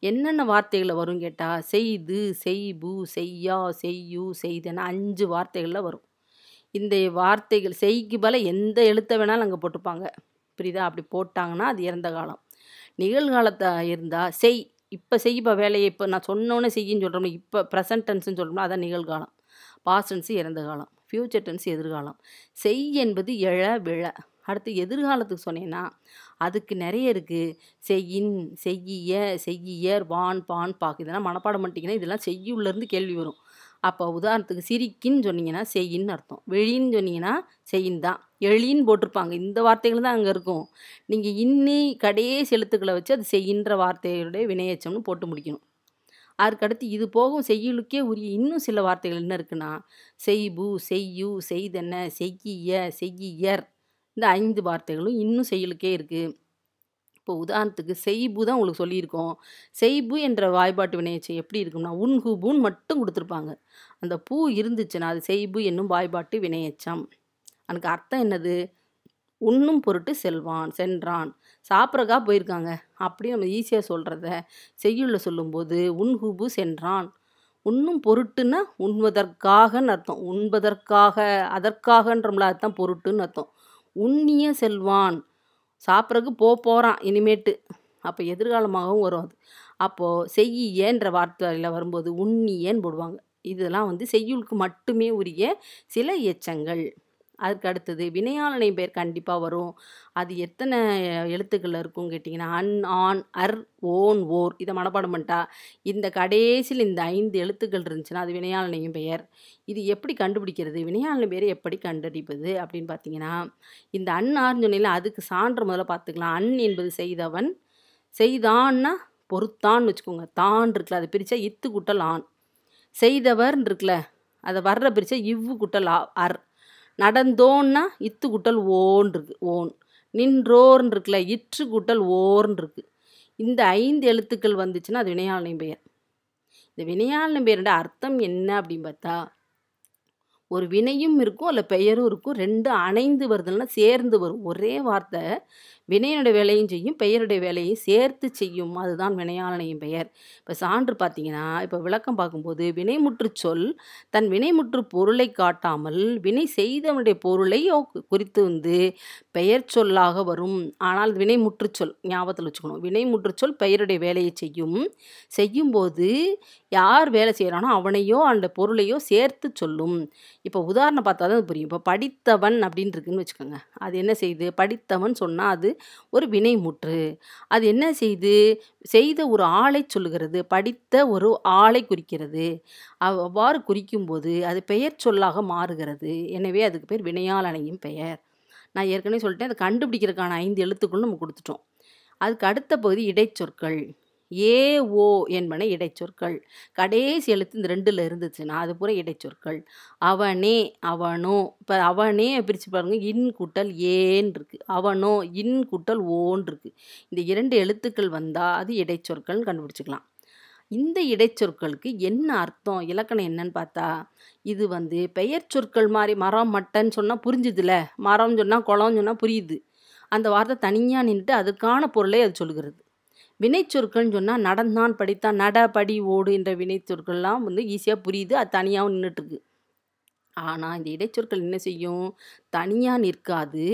என்னென்ன வார்த்தைகளை வரும் கேட்டால் செய்து செய்பு செய்யா செய்யு செய்தன அஞ்சு வார்த்தைகளில் வரும் இந்த வார்த்தைகள் செய்க்கு பல எந்த எழுத்தை வேணாலும் அங்கே போட்டிருப்பாங்க புரியுதா அப்படி போட்டாங்கன்னா அது இறந்த காலம் நிகழ்காலத்தை இருந்தால் செய் இப்போ செய்ப்பா வேலையை இப்போ நான் சொன்னோன்னே செய்யின்னு சொல்கிறோம் இப்போ ப்ரெசன்ட் டென்ஸ்னு சொல்கிறோம்னா அதான் நிகழ்காலம் பாஸ்டென்ஸு இறந்த காலம் ஃப்யூச்சர் டென்ஸ் எதிர்காலம் செய் என்பது எழ விழ அடுத்து எதிர்காலத்துக்கு சொன்னேன்னா அதுக்கு நிறைய இருக்குது செய்யின் செய்யிய செய்யியர் வான் பான் பாக்கு இதெல்லாம் மனப்பாடம் பண்ணிட்டீங்கன்னா இதெல்லாம் செய்யுள்ளேருந்து கேள்வி வரும் அப்போ உதாரணத்துக்கு சிரிக்கின்னு சொன்னீங்கன்னா செய்யின்னு அர்த்தம் வெளின்னு சொன்னீங்கன்னா செய்யின் தான் எழின்னு போட்டிருப்பாங்க இந்த வார்த்தைகள் தான் அங்கே இருக்கும் நீங்கள் இன்னி கடையே செலுத்துக்களை வச்சு அது செய்கின்ற வார்த்தைகளுடைய வினையச்சம்னு போட்டு முடிக்கணும் அதுக்கடுத்து இது போகும் செய்யுளுக்கே உரிய இன்னும் சில வார்த்தைகள் என்ன இருக்குன்னா செய்பு செய்யு செய்தென்ன செய்யிய செய்யியர் இந்த ஐந்து வார்த்தைகளும் இன்னும் செயலுக்கே இருக்குது இப்போ உதாரணத்துக்கு செய்பு தான் உங்களுக்கு சொல்லியிருக்கோம் செய்பு என்ற வாய்பாட்டு வினையச்சை எப்படி இருக்கும்னா உன் ஹூபுன்னு மட்டும் கொடுத்துருப்பாங்க அந்த பூ இருந்துச்சுன்னா அது செய்பு என்னும் வாய்பாட்டு வினையச்சம் அதுக்கு அர்த்தம் என்னது உண்ணும் பொருட்டு செல்வான் சென்றான் சாப்பிட்றக்கா போயிருக்காங்க அப்படி நம்ம ஈஸியாக சொல்கிறத செய்யுள்ள சொல்லும்போது ஹூபு சென்றான் உண்ணும் பொருட்டுன்னா உண்பதற்காகன்னு அர்த்தம் உண்பதற்காக அதற்காகன்றம்ல அதுதான் பொருட்டுன்னு அர்த்தம் உண்ணிய செல்வான் சாப்பிட்றதுக்கு போ போகிறான் இனிமேட்டு அப்போ எதிர்காலமாகவும் வரும் அது அப்போது செய்யியன்ற வார்த்தையில் வரும்போது உண்ணியன்னு போடுவாங்க இதெல்லாம் வந்து செய்யுளுக்கு மட்டுமே உரிய சில எச்சங்கள் அதுக்கு அடுத்தது வினையாளனை பெயர் கண்டிப்பாக வரும் அது எத்தனை எழுத்துக்களில் இருக்கும் கேட்டிங்கன்னா அன் ஆன் அர் ஓன் ஓர் இதை மனப்பாடம் பண்ணிட்டா இந்த கடைசியில் இந்த ஐந்து எழுத்துக்கள் இருந்துச்சுன்னா அது வினையாளனையும் பெயர் இது எப்படி கண்டுபிடிக்கிறது வினையாளனை பெயரை எப்படி கண்டுபிடிப்பது அப்படின்னு பார்த்தீங்கன்னா இந்த அன் ஆர்னு சொன்னால் அதுக்கு சான்று முதல்ல பார்த்துக்கலாம் அன் என்பது செய்தவன் செய்தான்னா பொறுத்தான்னு வச்சுக்கோங்க தான் இருக்குல்ல அதை பிரித்தா இத்து குட்டல் ஆண் செய்தவர் இருக்குல்ல அதை வர்ற பிரித்தா இவ்வு குட்டல் அர் நடந்தோன்னா இத்து குட்டல் ஓன் ஓன் நின்றோர்னு இருக்குல்ல இற்று குட்டல் ஓர்னு இருக்கு இந்த ஐந்து எழுத்துக்கள் வந்துச்சுன்னா அது வினையாளனை பெயர் இந்த வினையாளனை பெயரோட அர்த்தம் என்ன அப்படின்னு பார்த்தா ஒரு வினையும் இருக்கும் அதில் பெயரும் இருக்கும் ரெண்டும் அணைந்து வருதுன்னா சேர்ந்து வரும் ஒரே வார்த்தை வினையனுடைய வேலையும் செய்யும் பெயருடைய வேலையும் சேர்த்து செய்யும் அதுதான் வினையாளனையும் பெயர் இப்போ சான்று பார்த்தீங்கன்னா இப்போ விளக்கம் பார்க்கும்போது வினைமுற்று சொல் தன் வினைமுற்று பொருளை காட்டாமல் வினை செய்தவனுடைய பொருளை குறித்து வந்து பெயர் சொல்லாக வரும் ஆனால் வினைமுற்று சொல் ஞாபகத்தில் வச்சுக்கணும் வினைமுற்று சொல் பெயருடைய வேலையை செய்யும் செய்யும்போது யார் வேலை செய்கிறானோ அவனையோ அந்த பொருளையோ சேர்த்து சொல்லும் இப்போ உதாரணம் பார்த்தா தான் புரியும் இப்போ படித்தவன் அப்படின்னு இருக்குன்னு வச்சுக்கோங்க அது என்ன செய்யுது படித்தவன் சொன்னால் அது ஒரு முற்று அது என்ன செய்து செய்த ஒரு ஆளை சொல்லுகிறது படித்த ஒரு ஆளை குறிக்கிறது அவ்வாறு குறிக்கும்போது அது பெயர் சொல்லாக மாறுகிறது எனவே அதுக்கு பேர் வினையாளனையும் பெயர் நான் ஏற்கனவே சொல்லிட்டேன் அதை கண்டுபிடிக்கிறதுக்கான ஐந்து எழுத்துக்கள் நம்ம கொடுத்துட்டோம் அதுக்கு அடுத்த பகுதி இடைச்சொற்கள் ஏ ஓ என்பன இடைச்சொற்கள் கடைசி எழுத்து இந்த ரெண்டில் இருந்துச்சுன்னா அது பூரா இடைச்சொற்கள் அவனே அவனோ இப்போ அவனே பிரித்து பாருங்கள் இன் கூட்டல் ஏன் இருக்குது அவனோ இன் கூட்டல் ஓன் இருக்குது இந்த இரண்டு எழுத்துக்கள் வந்தால் அது இடைச்சொற்கள்னு கண்டுபிடிச்சிக்கலாம் இந்த இடைச்சொற்களுக்கு என்ன அர்த்தம் இலக்கணம் என்னன்னு பார்த்தா இது வந்து பெயர் சொற்கள் மாதிரி மரம் மட்டன் சொன்னால் புரிஞ்சுதுல மரம் சொன்னால் குளம் சொன்னால் புரியுது அந்த வார்த்தை தனியாக நின்றுட்டு அதுக்கான பொருளை அது சொல்கிறது வினைச்சொற்கள்னு சொன்னால் நடந்தான் படித்தான் நட படி ஓடு என்ற வினைச்சொற்கள்லாம் வந்து ஈஸியாக புரியுது அது தனியாகவும் நின்றுட்டுருக்கு ஆனால் இந்த இடைச்சொற்கள் என்ன செய்யும் தனியாக நிற்காது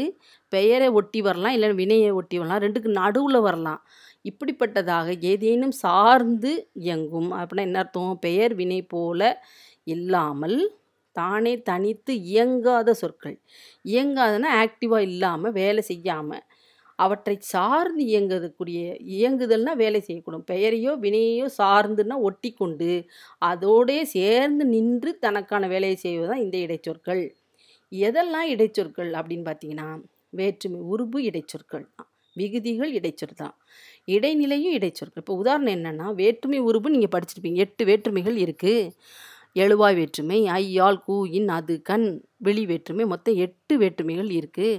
பெயரை ஒட்டி வரலாம் இல்லை வினையை ஒட்டி வரலாம் ரெண்டுக்கு நடுவில் வரலாம் இப்படிப்பட்டதாக ஏதேனும் சார்ந்து இயங்கும் அப்படின்னா என்ன அர்த்தம் பெயர் வினை போல இல்லாமல் தானே தனித்து இயங்காத சொற்கள் இயங்காதன்னா ஆக்டிவாக இல்லாமல் வேலை செய்யாமல் அவற்றை சார்ந்து இயங்கக்கூடிய இயங்குதல்னால் வேலை செய்யக்கூடும் பெயரையோ வினையோ சார்ந்துன்னா ஒட்டி கொண்டு அதோடே சேர்ந்து நின்று தனக்கான வேலையை செய்வது தான் இந்த இடைச்சொற்கள் எதெல்லாம் இடைச்சொற்கள் அப்படின்னு பார்த்தீங்கன்னா வேற்றுமை உருபு இடைச்சொற்கள் விகுதிகள் இடைச்சொல் தான் இடைநிலையும் இடைச்சொற்கள் இப்போ உதாரணம் என்னென்னா வேற்றுமை உருபு நீங்கள் படிச்சிருப்பீங்க எட்டு வேற்றுமைகள் இருக்குது எழுவாய் வேற்றுமை ஐயால் கூயின் அது கண் வெளி வேற்றுமை மொத்தம் எட்டு வேற்றுமைகள் இருக்குது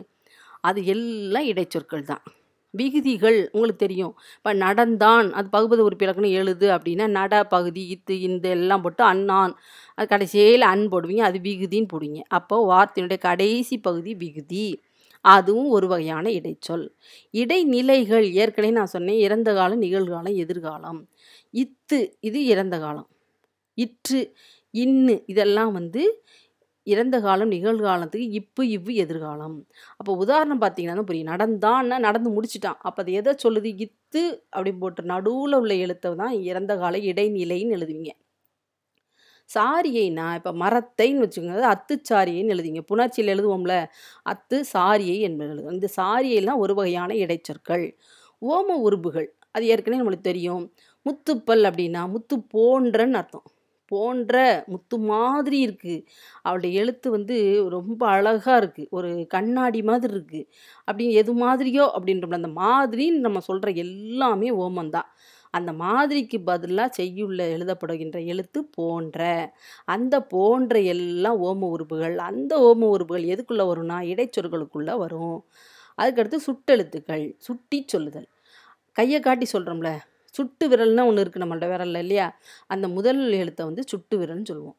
அது எல்லாம் இடைச்சொற்கள் தான் விகுதிகள் உங்களுக்கு தெரியும் இப்போ நடந்தான் அது பகுபத உறுப்பிலக்குன்னு எழுது அப்படின்னா நட பகுதி இத்து இந்த எல்லாம் போட்டு அண்ணான் அது கடைசியில் அன் போடுவீங்க அது விகுதின்னு போடுவீங்க அப்போ வார்த்தையினுடைய கடைசி பகுதி விகுதி அதுவும் ஒரு வகையான இடைச்சொல் இடைநிலைகள் ஏற்கனவே நான் சொன்னேன் இறந்த காலம் நிகழ்காலம் எதிர்காலம் இத்து இது இறந்த காலம் இற்று இன்னு இதெல்லாம் வந்து இறந்த காலம் நிகழ்காலத்துக்கு இப்பு இவ்வு எதிர்காலம் அப்போ உதாரணம் பார்த்தீங்கன்னா புரியும் நடந்தான்னா நடந்து முடிச்சிட்டான் அப்போ அது எதை சொல்லுது இத்து அப்படின்னு போட்டு நடுவில் உள்ள எழுத்தை தான் இறந்த கால இடைநிலைன்னு எழுதுவீங்க சாரியைனா இப்போ மரத்தைன்னு வச்சுக்கோங்க அத்து சாரியைன்னு எழுதிங்க புணர்ச்சியில் எழுதுவோம்ல அத்து சாரியை என்பது எழுதும் இந்த சாரியைலாம் ஒரு வகையான இடைச்சொற்கள் ஓம உருபுகள் அது ஏற்கனவே நம்மளுக்கு தெரியும் முத்துப்பல் அப்படின்னா முத்து போன்றன்னு அர்த்தம் போன்ற முத்து மாதிரி இருக்குது அவளுடைய எழுத்து வந்து ரொம்ப அழகாக இருக்குது ஒரு கண்ணாடி மாதிரி இருக்குது அப்படி எது மாதிரியோ அப்படின்ற அந்த மாதிரின்னு நம்ம சொல்கிற எல்லாமே ஓமந்தான் அந்த மாதிரிக்கு பதிலாக செய்யுள்ள எழுதப்படுகின்ற எழுத்து போன்ற அந்த போன்ற எல்லாம் ஓம உறுப்புகள் அந்த ஓம உறுப்புகள் எதுக்குள்ளே வரும்னா இடைச்சொற்களுக்குள்ளே வரும் அதுக்கடுத்து சுட்டெழுத்துக்கள் சுட்டி சொல்லுதல் கையை காட்டி சொல்கிறோம்ல சுட்டு விரல்னா ஒன்று இருக்குது நம்மள்ட்ட விரலில் இல்லையா அந்த முதல் எழுத்தை வந்து சுட்டு விரல்னு சொல்லுவோம்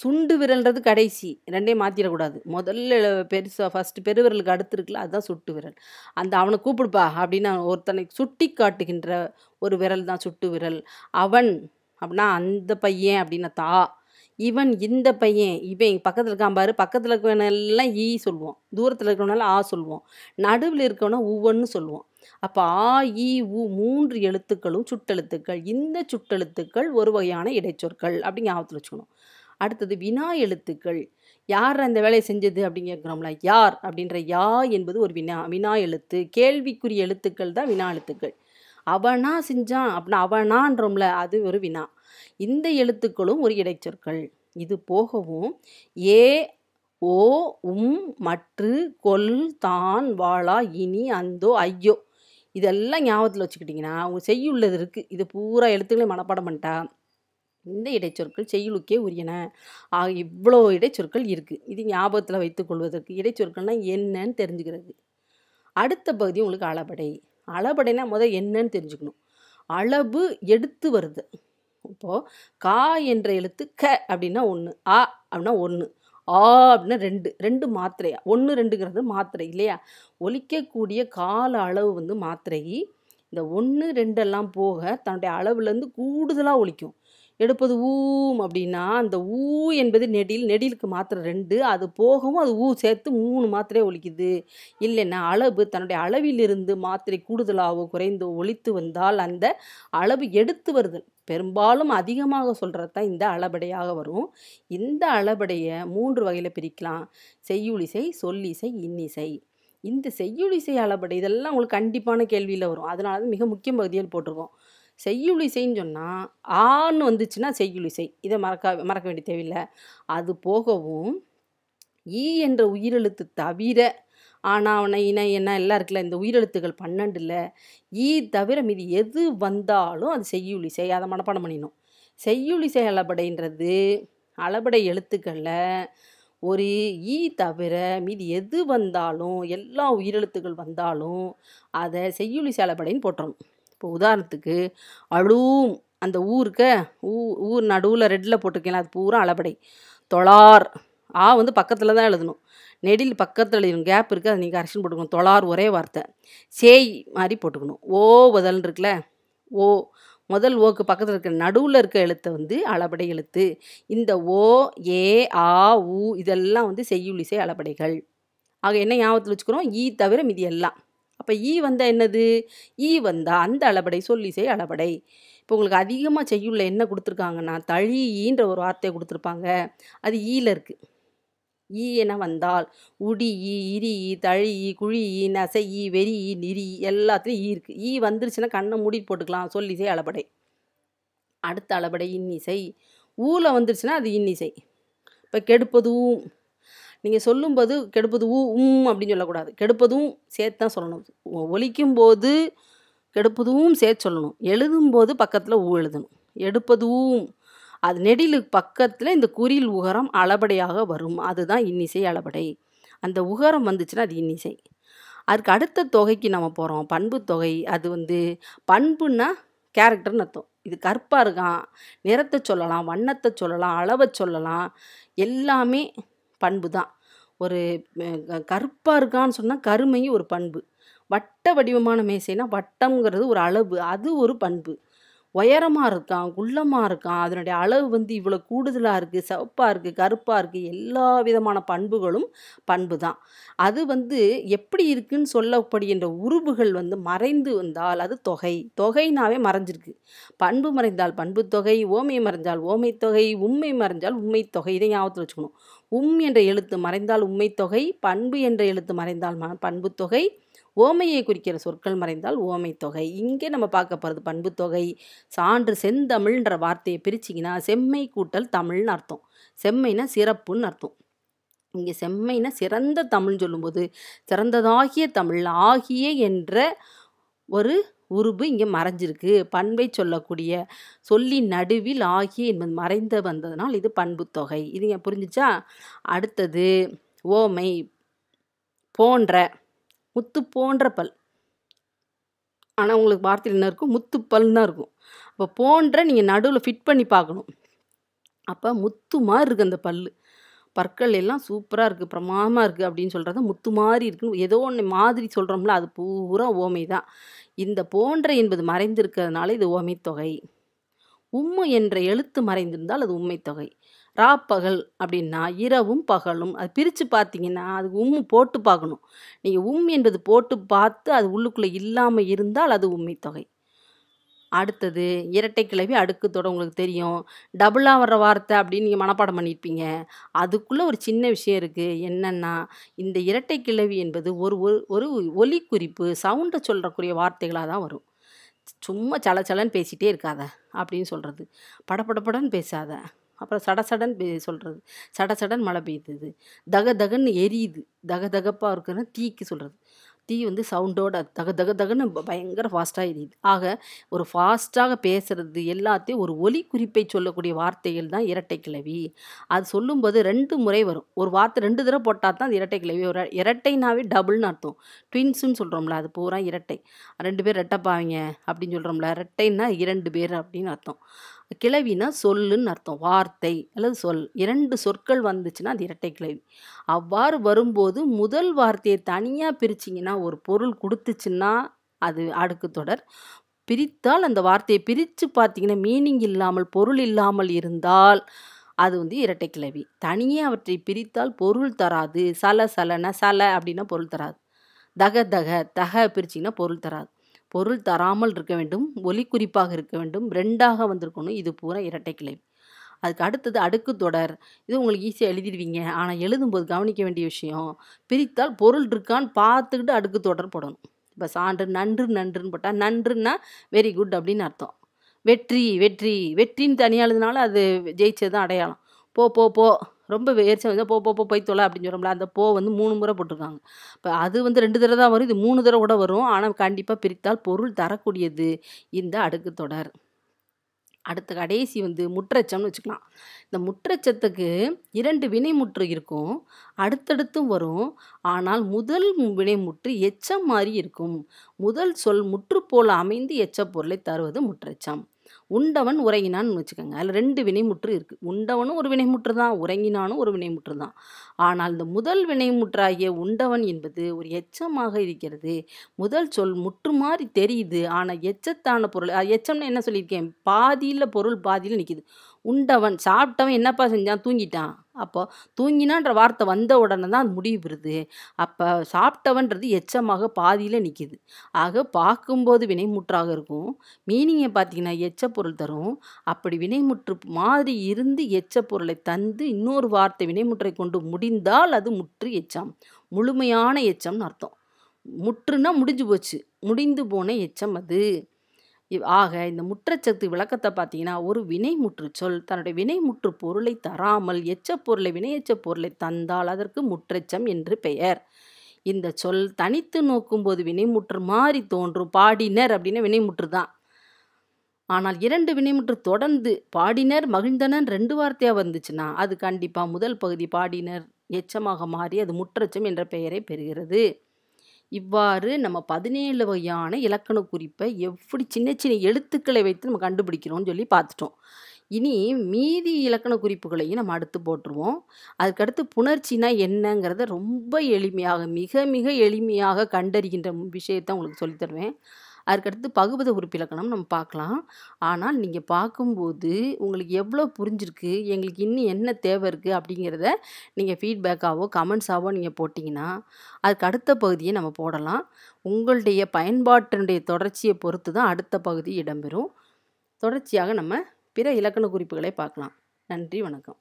சுண்டு விரல்ன்றது கடைசி ரெண்டையும் மாற்றிடக்கூடாது முதல்ல பெருசாக ஃபஸ்ட்டு பெருவிரலுக்கு விரலுக்கு இருக்குல்ல அதுதான் சுட்டு விரல் அந்த அவனை கூப்பிடுப்பா அப்படின்னு ஒருத்தனை சுட்டி காட்டுகின்ற ஒரு விரல் தான் சுட்டு விரல் அவன் அப்படின்னா அந்த பையன் அப்படின்னா தா இவன் இந்த பையன் இவன் பக்கத்தில் இருக்கான் பாரு பக்கத்தில் இருக்கவனெல்லாம் ஈ சொல்லுவோம் தூரத்தில் இருக்கிறவனால ஆ சொல்லுவோம் நடுவில் இருக்கவனா ஒவ்வொன்று சொல்லுவோம் அப்போ ஆ இ உ மூன்று எழுத்துக்களும் சுட்டெழுத்துக்கள் இந்த சுட்டெழுத்துக்கள் ஒரு வகையான இடைச்சொற்கள் அப்படி ஆபத்தில் வச்சுக்கணும் அடுத்தது வினா எழுத்துக்கள் யார் அந்த வேலையை செஞ்சது அப்படின்னு கேட்குறோம்ல யார் அப்படின்ற யா என்பது ஒரு வினா வினா எழுத்து கேள்விக்குரிய எழுத்துக்கள் தான் வினா எழுத்துக்கள் அவனா செஞ்சான் அப்படின்னா அவனான்றோம்ல அது ஒரு வினா இந்த எழுத்துக்களும் ஒரு இடைச்சொற்கள் இது போகவும் ஏ ஓ உம் மற்று கொல் தான் வாழா இனி அந்தோ ஐயோ இதெல்லாம் ஞாபகத்தில் வச்சுக்கிட்டிங்கன்னா அவங்க செய்யுள்ளது இருக்குது இது பூரா எழுத்துக்களையும் மனப்பாடம் பண்ணிட்டா இந்த இடைச்சொற்கள் செய்யுளுக்கே உரியன ஆக இவ்வளோ இடைச்சொற்கள் இருக்குது இது ஞாபகத்தில் வைத்துக்கொள்வதற்கு இடைச்சொற்கள்னால் என்னன்னு தெரிஞ்சுக்கிறது அடுத்த பகுதி உங்களுக்கு அளபடை அளபடைனா முதல் என்னன்னு தெரிஞ்சுக்கணும் அளவு எடுத்து வருது இப்போது கா என்ற எழுத்து க அப்படின்னா ஒன்று ஆ அப்படின்னா ஒன்று ஆ அப்படின்னா ரெண்டு ரெண்டு மாத்திரையா ஒன்று ரெண்டுங்கிறது மாத்திரை இல்லையா ஒலிக்கக்கூடிய கால அளவு வந்து மாத்திரை இந்த ஒன்று ரெண்டெல்லாம் போக தன்னுடைய அளவுலேருந்து கூடுதலாக ஒழிக்கும் எடுப்பது ஊம் அப்படின்னா அந்த ஊ என்பது நெடில் நெடிலுக்கு மாத்திரை ரெண்டு அது போகவும் அது ஊ சேர்த்து மூணு மாத்திரை ஒழிக்குது இல்லைன்னா அளவு தன்னுடைய அளவிலிருந்து மாத்திரை கூடுதலாகவோ குறைந்தோ ஒழித்து வந்தால் அந்த அளவு எடுத்து வருதல் பெரும்பாலும் அதிகமாக சொல்கிறது தான் இந்த அளபடையாக வரும் இந்த அளபடையை மூன்று வகையில் பிரிக்கலாம் செய்யுளிசை சொல்லிசை இன்னிசை இந்த செய்யுளிசை அளபடை இதெல்லாம் உங்களுக்கு கண்டிப்பான கேள்வியில் வரும் அதனால தான் மிக முக்கிய பகுதியில் போட்டிருக்கோம் செய்யுளிசைன்னு சொன்னால் ஆன்னு வந்துச்சுன்னா செய்யுளிசை இதை மறக்க மறக்க வேண்டிய தேவையில்லை அது போகவும் ஈ என்ற உயிரெழுத்து தவிர ஆனாவனை இன என்ன எல்லாம் இருக்குல்ல இந்த உயிரெழுத்துக்கள் பன்னெண்டில் ஈ தவிர மீது எது வந்தாலும் அது செய்யுளிசை அதை மனப்பாடம் பண்ணிடணும் செய்யுளிசை அளபடைன்றது அளபடை எழுத்துக்களில் ஒரு ஈ தவிர மீதி எது வந்தாலும் எல்லா உயிரெழுத்துக்கள் வந்தாலும் அதை செய்யுளிசை அளபடைன்னு போட்டுறணும் இப்போ உதாரணத்துக்கு அழுவும் அந்த ஊருக்கு ஊ ஊர் நடுவில் ரெட்டில் போட்டிருக்கீங்களா அது பூரா அளபடை தொளார் ஆ வந்து பக்கத்தில் தான் எழுதணும் நெடில் பக்கத்தில் எழுதணும் கேப் இருக்குது அதை நீங்கள் அரசின் போட்டுக்கணும் தொளார் ஒரே வார்த்தை சேய் மாதிரி போட்டுக்கணும் ஓ பதில் இருக்குல்ல ஓ முதல் ஓக்கு பக்கத்தில் இருக்கிற நடுவில் இருக்க எழுத்தை வந்து அளபடை எழுத்து இந்த ஓ ஏ ஆ உ இதெல்லாம் வந்து செய்யுளிசை அளபடைகள் ஆக என்ன ஞாபகத்தில் வச்சுக்கிறோம் ஈ தவிர மிதி எல்லாம் அப்போ ஈ வந்தால் என்னது ஈ வந்தால் அந்த அளபடை சொல்லிசை அளபடை இப்போ உங்களுக்கு அதிகமாக செய்யுள்ள என்ன கொடுத்துருக்காங்கன்னா தழி ஈன்ற ஒரு வார்த்தையை கொடுத்துருப்பாங்க அது ஈயில் இருக்குது ஈ என வந்தால் உடி ஈ இரி ஈ தழி ஈ குழி ஈ நசை ஈ வெறி ஈ நிரி எல்லாத்துலேயும் ஈ இருக்குது ஈ வந்துருச்சுன்னா கண்ணை மூடி போட்டுக்கலாம் சொல்லிசை அளபடை அடுத்த அளபடை இன்னிசை ஊல வந்துருச்சுன்னா அது இன்னிசை இப்போ கெடுப்பதும் நீங்கள் சொல்லும்போது கெடுப்பது ஊ உம் அப்படின்னு சொல்லக்கூடாது கெடுப்பதும் சேர்த்து தான் சொல்லணும் ஒழிக்கும் போது கெடுப்பதும் சேர்த்து சொல்லணும் எழுதும்போது பக்கத்தில் ஊ எழுதணும் எடுப்பதும் அது நெடிலுக்கு பக்கத்தில் இந்த குரில் உகரம் அளபடையாக வரும் அதுதான் இன்னிசை அளபடை அந்த உகரம் வந்துச்சுன்னா அது இன்னிசை அதுக்கு அடுத்த தொகைக்கு நம்ம போகிறோம் பண்பு தொகை அது வந்து பண்புன்னா கேரக்டர்னு அர்த்தம் இது கற்பாக இருக்கான் நிறத்தை சொல்லலாம் வண்ணத்தை சொல்லலாம் அளவை சொல்லலாம் எல்லாமே பண்பு தான் ஒரு கருப்பாக இருக்கான்னு சொன்னால் கருமையும் ஒரு பண்பு வட்ட வடிவமான மேசைனா வட்டம்ங்கிறது ஒரு அளவு அது ஒரு பண்பு உயரமாக இருக்கான் குள்ளமாக இருக்கான் அதனுடைய அளவு வந்து இவ்வளோ கூடுதலாக இருக்குது சிவப்பாக இருக்குது கருப்பாக இருக்குது எல்லா விதமான பண்புகளும் பண்பு தான் அது வந்து எப்படி இருக்குன்னு சொல்லப்படுகின்ற உருவுகள் வந்து மறைந்து வந்தால் அது தொகை தொகைனாவே மறைஞ்சிருக்கு பண்பு மறைந்தால் பண்பு தொகை ஓமை மறைஞ்சால் ஓமை தொகை உண்மை மறைஞ்சால் உண்மை தொகை இதை ஞாபகத்தில் வச்சுக்கணும் உம் என்ற எழுத்து மறைந்தால் உண்மைத்தொகை பண்பு என்ற எழுத்து மறைந்தால் ம பண்புத்தொகை ஓமையை குறிக்கிற சொற்கள் மறைந்தால் தொகை இங்கே நம்ம பார்க்க போகிறது பண்புத்தொகை சான்று செந்தமிழ்ன்ற வார்த்தையை பிரிச்சிங்கன்னா செம்மை கூட்டல் தமிழ்னு அர்த்தம் செம்மைனா சிறப்புன்னு அர்த்தம் இங்கே செம்மைனா சிறந்த தமிழ் சொல்லும்போது சிறந்ததாகிய தமிழ் ஆகிய என்ற ஒரு உருபு இங்கே மறைஞ்சிருக்கு பண்பை சொல்லக்கூடிய சொல்லி நடுவில் ஆகிய என்பது மறைந்த வந்ததுனால் இது பண்பு தொகை இதுங்க புரிஞ்சிச்சா அடுத்தது ஓமை போன்ற முத்து போன்ற பல் ஆனால் உங்களுக்கு வார்த்தையில் என்ன இருக்கும் முத்து பல் தான் இருக்கும் அப்போ போன்ற நீங்கள் நடுவில் ஃபிட் பண்ணி பார்க்கணும் அப்போ முத்து மாதிரி இருக்குது அந்த பல் பற்கள் எல்லாம் சூப்பராக இருக்குது பிரமாதமாக இருக்குது அப்படின்னு சொல்கிறத முத்து மாதிரி இருக்குன்னு ஏதோ ஒன்று மாதிரி சொல்கிறோம்ல அது பூரா ஓமை தான் இந்த போன்ற என்பது மறைந்திருக்கிறதுனால இது உமைத்தொகை உம்மு என்ற எழுத்து மறைந்திருந்தால் அது உண்மைத்தொகை ராப்பகல் அப்படின்னா இரவும் பகலும் அது பிரித்து பார்த்தீங்கன்னா அது உம்மு போட்டு பார்க்கணும் நீங்கள் உம் என்பது போட்டு பார்த்து அது உள்ளுக்குள்ளே இல்லாமல் இருந்தால் அது உண்மைத்தொகை அடுத்தது இரட்டை கிளவி அடுக்குத்தோட உங்களுக்கு தெரியும் டபுளாக வர்ற வார்த்தை அப்படின்னு நீங்கள் மனப்பாடம் பண்ணியிருப்பீங்க அதுக்குள்ளே ஒரு சின்ன விஷயம் இருக்குது என்னென்னா இந்த இரட்டை கிளவி என்பது ஒரு ஒரு ஒலி குறிப்பு சவுண்டை சொல்கிறக்கூடிய வார்த்தைகளாக தான் வரும் சும்மா சலச்சலன்னு பேசிகிட்டே இருக்காத அப்படின்னு சொல்கிறது படப்படப்படன்னு பேசாத அப்புறம் சடசடன் பே சொல்கிறது சடசடன் மழை பெய்யுது தக தகன்னு எரியுது தக தகப்பாக இருக்குன்னா தீக்கு சொல்கிறது தீ வந்து சவுண்டோட தக தக தகன்னு பயங்கர ஃபாஸ்ட்டாக எரியுது ஆக ஒரு ஃபாஸ்ட்டாக பேசுகிறது எல்லாத்தையும் ஒரு ஒலி குறிப்பை சொல்லக்கூடிய வார்த்தைகள் தான் இரட்டை கிளவி அது சொல்லும்போது ரெண்டு முறை வரும் ஒரு வார்த்தை ரெண்டு தடவை போட்டால் தான் அது இரட்டை கிளவி ஒரு இரட்டைனாவே டபுள்னு அர்த்தம் ட்வின்ஸுன்னு சொல்கிறோம்ல அது பூரா இரட்டை ரெண்டு பேர் ரெட்டப்பாவீங்க அப்படின்னு சொல்கிறோம்ல ரெட்டைன்னா இரண்டு பேர் அப்படின்னு அர்த்தம் கிளவினா சொல்லுன்னு அர்த்தம் வார்த்தை அல்லது சொல் இரண்டு சொற்கள் வந்துச்சுன்னா அது இரட்டை கிளவி அவ்வாறு வரும்போது முதல் வார்த்தையை தனியாக பிரிச்சிங்கன்னா ஒரு பொருள் கொடுத்துச்சுன்னா அது அடுக்கு தொடர் பிரித்தால் அந்த வார்த்தையை பிரித்து பார்த்தீங்கன்னா மீனிங் இல்லாமல் பொருள் இல்லாமல் இருந்தால் அது வந்து இரட்டை கிளவி தனியே அவற்றை பிரித்தால் பொருள் தராது சல சலன சல அப்படின்னா பொருள் தராது தக தக தக பிரிச்சிங்கன்னா பொருள் தராது பொருள் தராமல் இருக்க வேண்டும் ஒலி குறிப்பாக இருக்க வேண்டும் ரெண்டாக வந்திருக்கணும் இது பூரா இரட்டை கிளை அதுக்கு அடுத்தது அடுக்கு தொடர் இது உங்களுக்கு ஈஸியாக எழுதிடுவீங்க ஆனால் எழுதும்போது கவனிக்க வேண்டிய விஷயம் பிரித்தால் பொருள் இருக்கான்னு பார்த்துக்கிட்டு அடுக்கு தொடர் போடணும் இப்போ சான்று நன்று நன்றுன்னு போட்டால் நன்றுன்னா வெரி குட் அப்படின்னு அர்த்தம் வெற்றி வெற்றி வெற்றின்னு தனியாக எழுதுனாலும் அது ஜெயிச்சது தான் அடையாளம் போ போ போ ரொம்ப வேர்ச்சி வந்து போ போ போய் தொலை அப்படின்னு சொல்கிறோம்ல அந்த போ வந்து மூணு முறை போட்டிருக்காங்க இப்போ அது வந்து ரெண்டு தடவை தான் வரும் இது மூணு தடவை கூட வரும் ஆனால் கண்டிப்பாக பிரித்தால் பொருள் தரக்கூடியது இந்த அடுக்கு தொடர் அடுத்த கடைசி வந்து முற்றச்சம்னு வச்சுக்கலாம் இந்த முற்றச்சத்துக்கு இரண்டு வினைமுற்று இருக்கும் அடுத்தடுத்தும் வரும் ஆனால் முதல் வினைமுற்று எச்சம் மாதிரி இருக்கும் முதல் சொல் முற்று போல் அமைந்து எச்ச பொருளை தருவது முற்றச்சம் உண்டவன் உறங்கினான்னு வச்சுக்கோங்க அதில் ரெண்டு வினைமுற்று இருக்குது உண்டவனும் ஒரு வினைமுற்று தான் உறங்கினானும் ஒரு வினைமுற்று தான் ஆனால் இந்த முதல் வினைமுற்றாகிய உண்டவன் என்பது ஒரு எச்சமாக இருக்கிறது முதல் சொல் முற்று மாதிரி தெரியுது ஆனால் எச்சத்தான பொருள் எச்சம்னு என்ன சொல்லியிருக்கேன் பாதியில் பொருள் பாதியில் நிற்கிது உண்டவன் சாப்பிட்டவன் என்னப்பா செஞ்சான் தூங்கிட்டான் அப்போ தூங்கினான்ற வார்த்தை வந்த உடனே தான் அது முடிவு வருது அப்போ சாப்பிட்டவன்றது எச்சமாக பாதியில் நிற்கிது ஆக பார்க்கும்போது வினைமுற்றாக இருக்கும் மீனிங்கை பார்த்தீங்கன்னா எச்ச பொருள் தரும் அப்படி வினைமுற்று மாதிரி இருந்து எச்ச பொருளை தந்து இன்னொரு வார்த்தை வினைமுற்றை கொண்டு முடிந்தால் அது முற்று எச்சம் முழுமையான எச்சம்னு அர்த்தம் முற்றுன்னா முடிஞ்சு போச்சு முடிந்து போன எச்சம் அது ஆக இந்த முற்றச்சத்து விளக்கத்தை பார்த்தீங்கன்னா ஒரு வினை முற்றுச்சொல் தன்னுடைய வினை முற்று பொருளை தராமல் எச்ச பொருளை வினையச்ச பொருளை தந்தால் அதற்கு முற்றச்சம் என்று பெயர் இந்த சொல் தனித்து நோக்கும்போது வினைமுற்று மாறி தோன்றும் பாடினர் அப்படின்னா வினைமுற்று தான் ஆனால் இரண்டு வினைமுற்று தொடர்ந்து பாடினர் மகிழ்ந்தனர் ரெண்டு வார்த்தையாக வந்துச்சுன்னா அது கண்டிப்பாக முதல் பகுதி பாடினர் எச்சமாக மாறி அது முற்றச்சம் என்ற பெயரை பெறுகிறது இவ்வாறு நம்ம பதினேழு வகையான இலக்கண குறிப்பை எப்படி சின்ன சின்ன எழுத்துக்களை வைத்து நம்ம கண்டுபிடிக்கிறோம்னு சொல்லி பார்த்துட்டோம் இனி மீதி இலக்கண குறிப்புகளையும் நம்ம அடுத்து போட்டுருவோம் அதுக்கடுத்து புணர்ச்சினா என்னங்கிறத ரொம்ப எளிமையாக மிக மிக எளிமையாக கண்டறிகின்ற விஷயத்தை உங்களுக்கு சொல்லித்தருவேன் அதுக்கடுத்து பகுபத உறுப்பிலக்கணம் நம்ம பார்க்கலாம் ஆனால் நீங்கள் பார்க்கும்போது உங்களுக்கு எவ்வளோ புரிஞ்சிருக்கு எங்களுக்கு இன்னும் என்ன தேவை இருக்குது அப்படிங்கிறத நீங்கள் ஃபீட்பேக்காகவோ கமெண்ட்ஸாவோ நீங்கள் போட்டிங்கன்னா அதுக்கு அடுத்த பகுதியை நம்ம போடலாம் உங்களுடைய பயன்பாட்டினுடைய தொடர்ச்சியை பொறுத்து தான் அடுத்த பகுதி இடம்பெறும் தொடர்ச்சியாக நம்ம பிற இலக்கண குறிப்புகளை பார்க்கலாம் நன்றி வணக்கம்